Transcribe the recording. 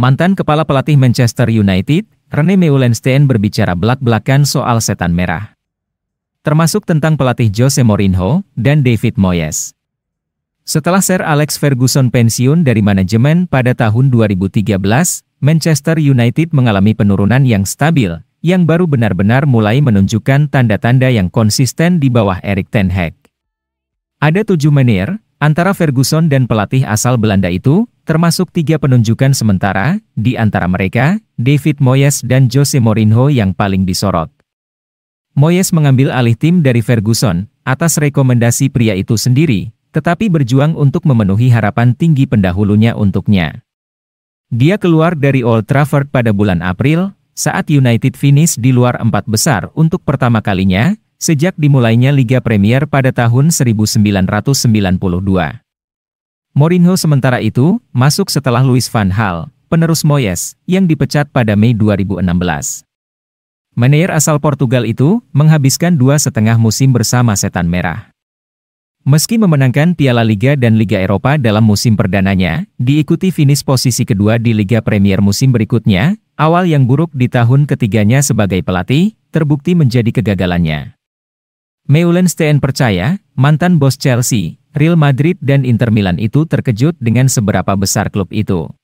Mantan kepala pelatih Manchester United, Rene Meulenstein berbicara belak-belakan soal setan merah. Termasuk tentang pelatih Jose Mourinho dan David Moyes. Setelah Sir Alex Ferguson pensiun dari manajemen pada tahun 2013, Manchester United mengalami penurunan yang stabil, yang baru benar-benar mulai menunjukkan tanda-tanda yang konsisten di bawah Erik Ten Hag. Ada tujuh menir, Antara Ferguson dan pelatih asal Belanda itu, termasuk tiga penunjukan sementara, di antara mereka, David Moyes dan Jose Mourinho yang paling disorot. Moyes mengambil alih tim dari Ferguson, atas rekomendasi pria itu sendiri, tetapi berjuang untuk memenuhi harapan tinggi pendahulunya untuknya. Dia keluar dari Old Trafford pada bulan April, saat United finish di luar empat besar untuk pertama kalinya, sejak dimulainya Liga Premier pada tahun 1992. Mourinho sementara itu, masuk setelah Luis van Gaal, penerus Moyes, yang dipecat pada Mei 2016. Manajer asal Portugal itu, menghabiskan dua setengah musim bersama Setan Merah. Meski memenangkan Piala Liga dan Liga Eropa dalam musim perdananya, diikuti finish posisi kedua di Liga Premier musim berikutnya, awal yang buruk di tahun ketiganya sebagai pelatih, terbukti menjadi kegagalannya. Meulenstein percaya, mantan bos Chelsea, Real Madrid dan Inter Milan itu terkejut dengan seberapa besar klub itu.